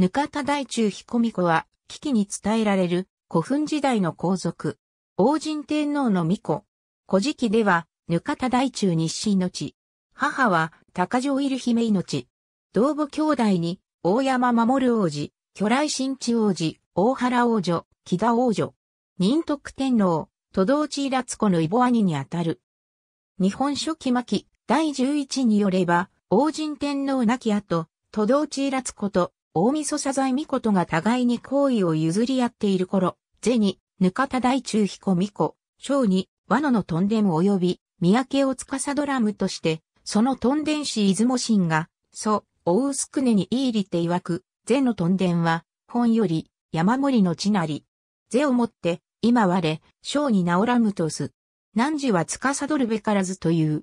ぬかた大中彦美子は、危機に伝えられる古墳時代の皇族。王神天皇の巫女。古事記では、ぬかた大中日清の地。母は、高城入姫命。同母兄弟に、大山守王子、巨来新地王子、大原王女、木田王女。仁徳天皇、都道地らつ子の異母兄にあたる。日本書期末期、第11によれば、王神天皇亡き後、都道地らつ子と大晦日謝罪巫女とが互いに好意を譲り合っている頃、銭、ぬかた大中彦巫女、小に、和野のトンデム及び、三宅を司ドラムとして、そのトンデン師出雲神が、祖、大薄くねに言い入りて曰く、税のトンデンは、本より、山森の地なり。税をもって、今我、小に直らむとす。汝は司るべからずという。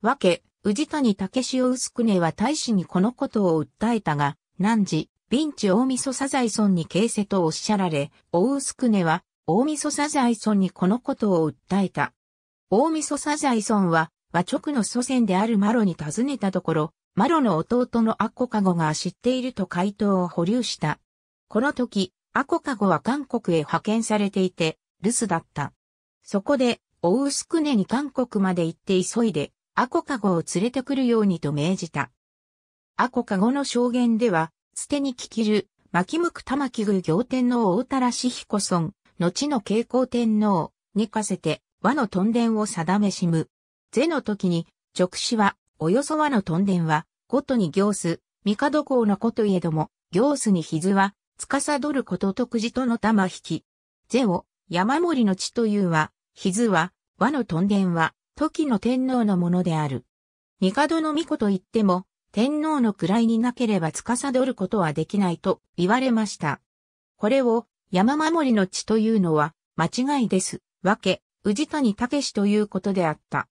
わけ、宇治谷武雄薄くねは大使にこのことを訴えたが、汝、ビンチ大味噌サザ村に形成とおっしゃられ、大薄くねは、大味噌サザ村にこのことを訴えた。大味噌サザ村は、和直の祖先であるマロに尋ねたところ、マロの弟のアコカゴが知っていると回答を保留した。この時、アコカゴは韓国へ派遣されていて、留守だった。そこで、オウスクネに韓国まで行って急いで、アコカゴを連れてくるようにと命じた。阿古加護の証言では、捨てに聞きる、巻向く玉木宮行天皇大田ひ彦村、後の慶光天皇にかせて和の屯田を定めしむ。是の時に、直視は、およそ和の屯田は、ことに行す、帝公のこといえども、行すにひずは、司ること徳次との玉引き。是を、山森の地というは、ひずは、和の屯田は、時の天皇のものである。帝の御子と言っても、天皇の位になければ司ることはできないと言われました。これを山守の地というのは間違いです。わけ、宇谷武ということであった。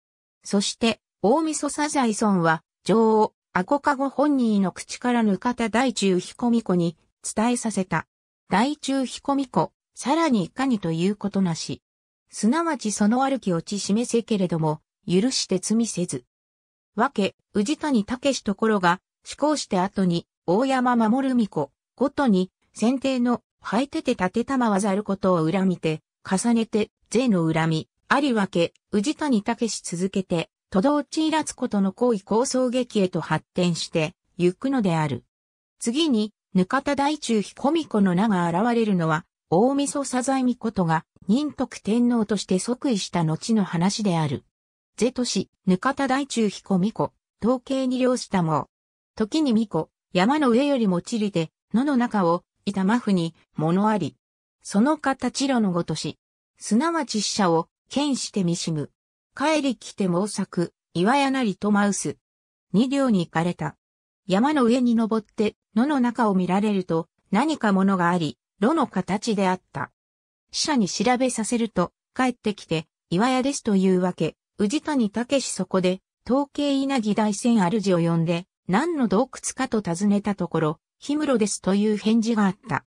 そして、大晦サザイソは、女王、アコカゴ本人の口から抜かた大中彦美子に伝えさせた。大中彦美子、さらにいかにということなし。すなわちその歩きをち示せけれども、許して罪せず。わけ、宇治谷武ところが、思考して後に、大山守美子、ごとに、先帝の、吐いてて立てたまわざることを恨みて、重ねて、税の恨み、ありわけ、宇治谷武続けて、都道地いらつことの行為構想劇へと発展して、行くのである。次に、ぬかた大中彦美子の名が現れるのは、大晦サザイみことが、仁徳天皇として即位した後の話である。ゼト市、ぬかた大中彦巫女、統計に漁したも、時に巫女、山の上よりも地理で、野の中を、いたまふに、物あり。その形路のごとし、すなわち死者を、剣してみしむ。帰り来て毛作、岩屋なりとマウス。二両に行かれた。山の上に登って、野の中を見られると、何かものがあり、炉の形であった。死者に調べさせると、帰ってきて、岩屋ですというわけ。氏谷武そこで、統計稲城大仙主を呼んで、何の洞窟かと尋ねたところ、氷室ですという返事があった。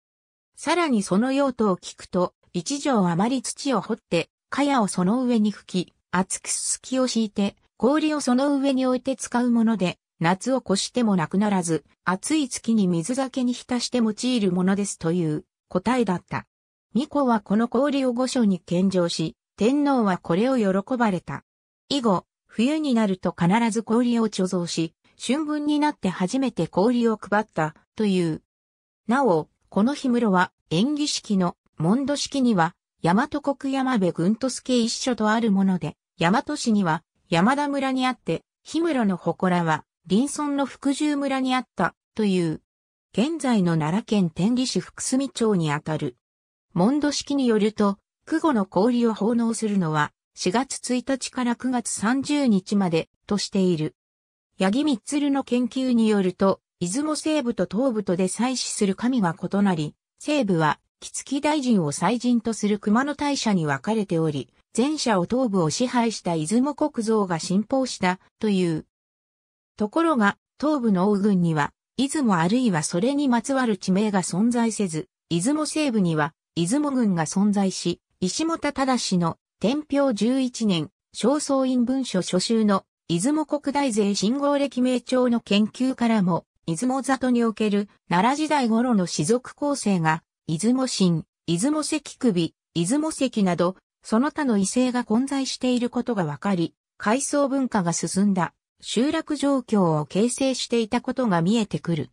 さらにその用途を聞くと、一条あまり土を掘って、茅をその上に吹き、厚くすすきを敷いて、氷をその上に置いて使うもので、夏を越してもなくならず、暑い月に水酒に浸して用いるものですという答えだった。巫女はこの氷を御所に献上し、天皇はこれを喜ばれた。以後、冬になると必ず氷を貯蔵し、春分になって初めて氷を配った、という。なお、この氷室は、演技式の、モンド式には、大和国山部軍都助一所とあるもので、大和市には、山田村にあって、氷室の祠は、林村の福住村にあった、という。現在の奈良県天理市福住町にあたる。モンド式によると、久後の氷を奉納するのは、4月1日から9月30日までとしている。八木光の研究によると、出雲西部と東部とで祭祀する神は異なり、西部は、木月大臣を祭神とする熊野大社に分かれており、前者を東部を支配した出雲国像が信奉したという。ところが、東部の王軍には、出雲あるいはそれにまつわる地名が存在せず、出雲西部には、出雲軍が存在し、石本忠の天平11年、正倉院文書初集の出雲国大税信号歴名朝の研究からも、出雲里における奈良時代頃の士族構成が、出雲神、出雲石首、出雲石など、その他の異性が混在していることがわかり、階層文化が進んだ集落状況を形成していたことが見えてくる。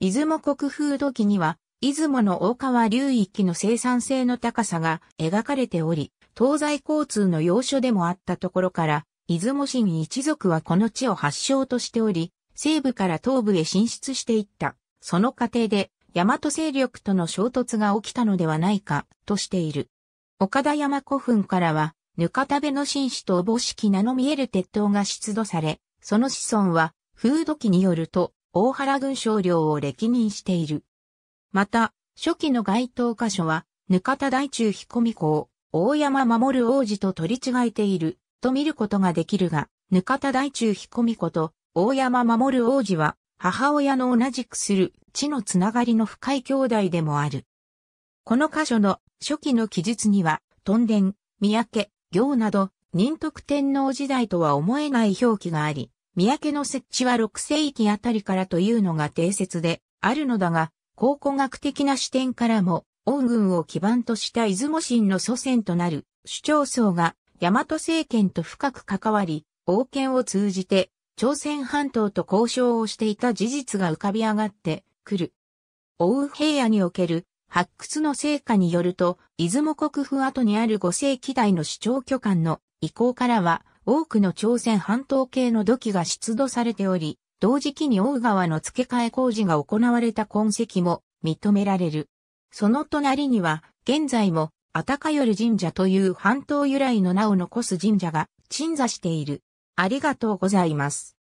出雲国風土記には、出雲の大川流域の生産性の高さが描かれており、東西交通の要所でもあったところから、出雲市に一族はこの地を発祥としており、西部から東部へ進出していった。その過程で、大和勢力との衝突が起きたのではないか、としている。岡田山古墳からは、ぬかたべの紳士とおぼしき名の見える鉄塔が出土され、その子孫は、風土記によると、大原軍将領を歴任している。また、初期の該当箇所は、ぬかた大中彦美港、大山守王子と取り違えている、と見ることができるが、ぬかた大中彦美子と大山守王子は、母親の同じくする地のつながりの深い兄弟でもある。この箇所の初期の記述には、とんでん、三宅、行など、仁徳天皇時代とは思えない表記があり、三宅の設置は6世紀あたりからというのが定説であるのだが、考古学的な視点からも、恩軍を基盤とした出雲神の祖先となる首長層が大和政権と深く関わり、王権を通じて朝鮮半島と交渉をしていた事実が浮かび上がってくる。奥平野における発掘の成果によると、出雲国府跡にある5世紀代の首長巨漢の遺構からは、多くの朝鮮半島系の土器が出土されており、同時期に大川の付け替え工事が行われた痕跡も認められる。その隣には、現在も、あたかよる神社という半島由来の名を残す神社が鎮座している。ありがとうございます。